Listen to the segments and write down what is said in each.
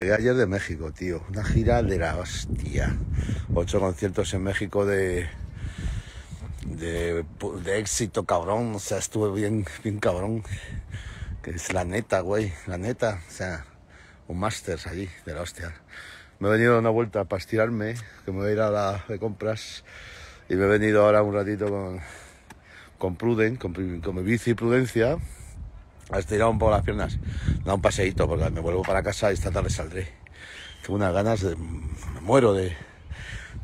Eh, ayer de México, tío. Una gira de la hostia. Ocho conciertos en México de, de, éxito, cabrón. O sea, estuve bien, bien cabrón. Que es la neta, güey. La neta. O sea, un Masters allí, de la hostia. Me he venido a una vuelta para estirarme, que me voy a ir a la de compras. Y me he venido ahora un ratito con, con Pruden, con, con mi bici Prudencia Has estirado un poco las piernas. Da un paseíto porque me vuelvo para casa y esta tarde saldré. Tengo unas ganas de... Me muero de,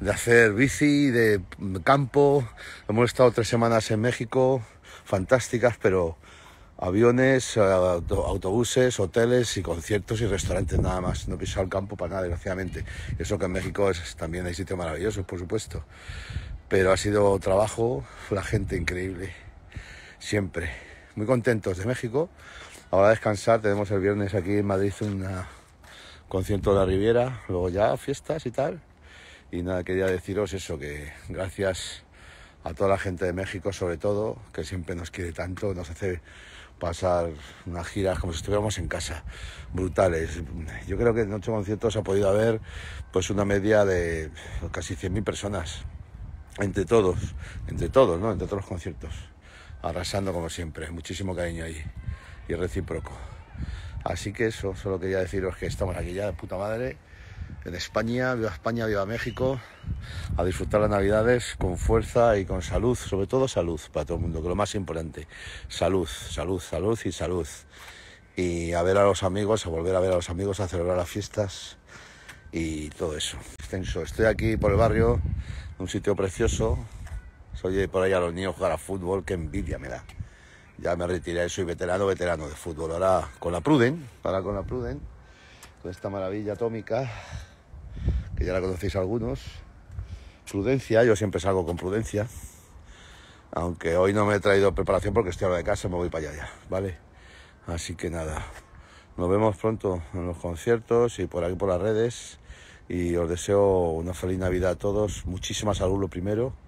de hacer bici, de campo. Hemos estado tres semanas en México, fantásticas, pero aviones, autobuses, hoteles y conciertos y restaurantes nada más. No he pisado el campo para nada, desgraciadamente. Eso que en México es, también hay sitios maravillosos, por supuesto. Pero ha sido trabajo, la gente increíble, siempre muy contentos de México. Ahora descansar, tenemos el viernes aquí en Madrid un ah, concierto de la Riviera, luego ya fiestas y tal. Y nada, quería deciros eso, que gracias a toda la gente de México sobre todo, que siempre nos quiere tanto, nos hace pasar unas giras como si estuviéramos en casa, brutales. Yo creo que en ocho conciertos ha podido haber pues una media de casi 100.000 personas, entre todos, entre todos, Entre todos los conciertos arrasando como siempre. Muchísimo cariño ahí y recíproco. Así que eso, solo quería deciros que estamos aquí ya de puta madre, en España, viva España, viva México, a disfrutar las navidades con fuerza y con salud, sobre todo salud para todo el mundo, que lo más importante, salud, salud, salud y salud. Y a ver a los amigos, a volver a ver a los amigos, a celebrar las fiestas y todo eso. Extenso, estoy aquí por el barrio, un sitio precioso, soy por ahí a los niños jugar a fútbol, qué envidia me da. Ya me retiré, soy veterano, veterano de fútbol. Ahora con la Pruden, ahora con la Pruden, con esta maravilla atómica, que ya la conocéis algunos. Prudencia, yo siempre salgo con prudencia. Aunque hoy no me he traído preparación porque estoy ahora de casa, me voy para allá ya, ¿vale? Así que nada, nos vemos pronto en los conciertos y por aquí por las redes. Y os deseo una feliz Navidad a todos, Muchísimas salud lo primero